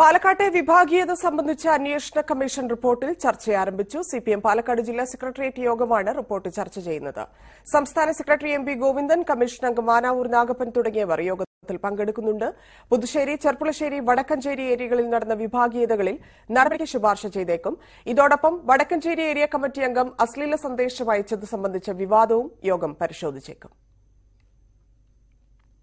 പാലക്കാട്ടെ വിഭാഗീയത സംബന്ധിച്ച അന്വേഷണ കമ്മീഷൻ റിപ്പോർട്ടിൽ ചർച്ച ആരംഭിച്ചു സിപിഎം പാലക്കാട് ജില്ലാ സെക്രട്ടേറിയറ്റ് യോഗമാണ് റിപ്പോർട്ട് ചർച്ച ചെയ്യുന്നത് സംസ്ഥാന secretary M P Govindan commission അംഗം മാനാവൂർ നാഗപ്പൻ തുടങ്ങിയവർ യോഗത്തിൽ പങ്കെടുക്കുന്നുണ്ട് പുതുശ്ശേരി ചെർപ്പുളശ്ശേരി വടക്കഞ്ചേരി ഏരിയകളിൽ നടന്ന വിഭാഗീയതകളിൽ നടപടിക്ക് ശുപാർശ ചെയ്തേക്കും ഇതോടൊപ്പം വടക്കഞ്ചേരി ഏരിയ കമ്മിറ്റി അംഗം അശ്ലീല സന്ദേശം അയച്ചത് സംബന്ധിച്ച വിവാദവും യോഗം പരിശോധിച്ചേക്കും